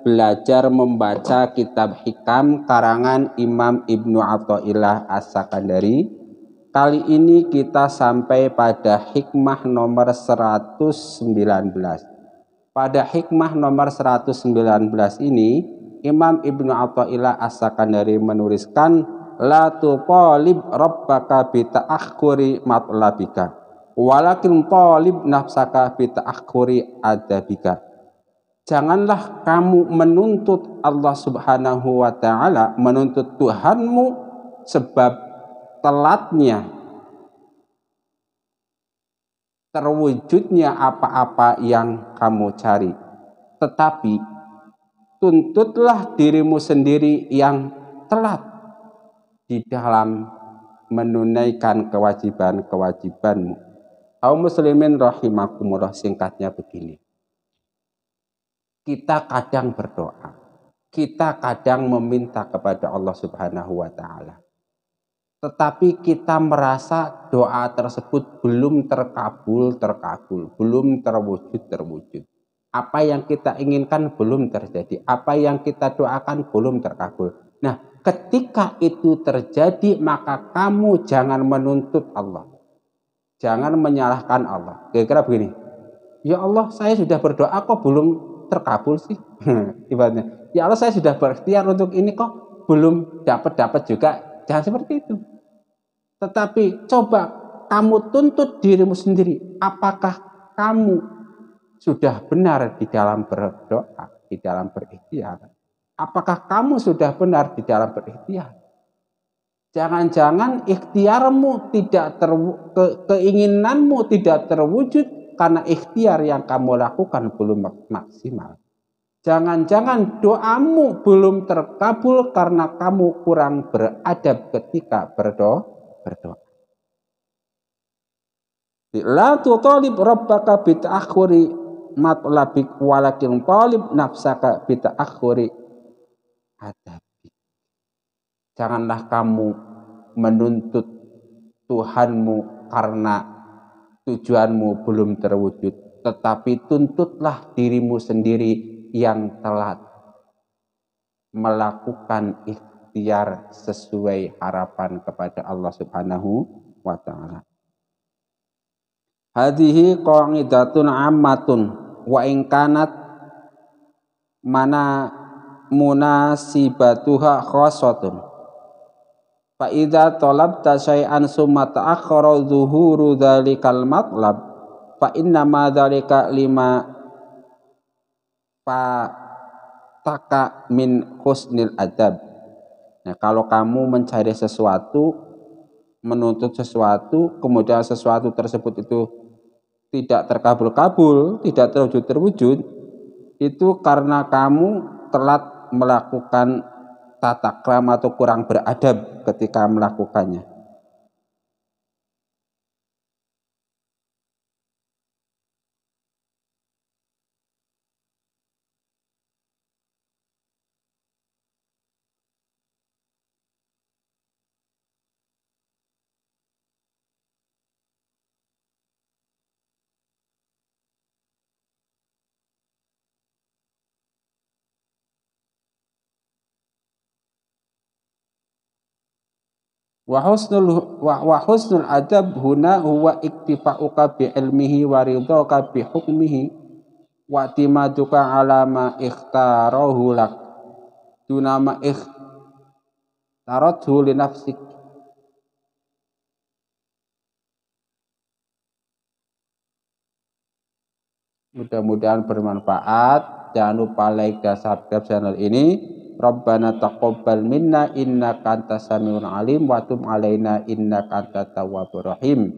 belajar membaca kitab hikam karangan Imam Ibnu Atta'illah As-Sakandari. Kali ini kita sampai pada hikmah nomor 119. Pada hikmah nomor 119 ini, Imam Ibnu Atta'illah As-Sakandari menuliskan La tuqalib rabbaka bita'akhkuri matlabika walakin talib nafsaka bita'akhkuri adabika janganlah kamu menuntut Allah Subhanahu wa taala, menuntut Tuhanmu sebab telatnya terwujudnya apa-apa yang kamu cari. Tetapi tuntutlah dirimu sendiri yang telat di dalam menunaikan kewajiban-kewajibanmu. Kaum muslimin rahimakumullah singkatnya begini. Kita kadang berdoa. Kita kadang meminta kepada Allah Subhanahu wa taala. Tetapi kita merasa doa tersebut belum terkabul, terkabul, belum terwujud, terwujud. Apa yang kita inginkan belum terjadi, apa yang kita doakan belum terkabul. Nah, ketika itu terjadi, maka kamu jangan menuntut Allah. Jangan menyalahkan Allah. Kira-kira begini, Ya Allah, saya sudah berdoa kok belum terkabul sih? Ibaratnya, ya Allah saya sudah berikhtiar untuk ini kok belum dapat dapat juga. Jangan seperti itu. Tetapi coba kamu tuntut dirimu sendiri, apakah kamu sudah benar di dalam berdoa, di dalam berikhtiar? Apakah kamu sudah benar di dalam berikhtiar? Jangan-jangan ikhtiarmu tidak ter, ke, keinginanmu tidak terwujud karena ikhtiar yang kamu lakukan belum maksimal. Jangan-jangan doamu belum terkabul karena kamu kurang beradab ketika berdoa. berdoa. La rabbaka bita'akhuri matlabik walakin nafsaka bita'akhuri adabi. Janganlah kamu menuntut Tuhanmu karena tujuanmu belum terwujud, tetapi tuntutlah dirimu sendiri yang telat melakukan ikhtiar sesuai harapan kepada Allah Subhanahu wa taala. Hadhihi qa'idatun ammatun wa mana munasibatuha khosotun Fa idza talabta syai'an summa ta'akhkhara zuhuru dzalikal matlab fa inna ma dzalika lima fa taka min husnil adab. Nah, kalau kamu mencari sesuatu, menuntut sesuatu, kemudian sesuatu tersebut itu tidak terkabul-kabul, tidak terwujud-terwujud, itu karena kamu telat melakukan tata krama atau kurang beradab ketika melakukannya. Wahusnul wahusnul adab huna huwa iktifa'uka bi ilmihi wa ridhaka bi hukmihi wa timaduka ala ma ikhtarahu lak dunama ikhtarathu li nafsik mudah-mudahan bermanfaat jangan lupa like dan subscribe channel ini Rabbana taqabbal minna innaka antas samiul alim wa tub alaina innaka antat tawwabur rahim.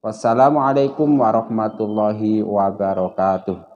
Wassalamualaikum warahmatullahi wabarakatuh.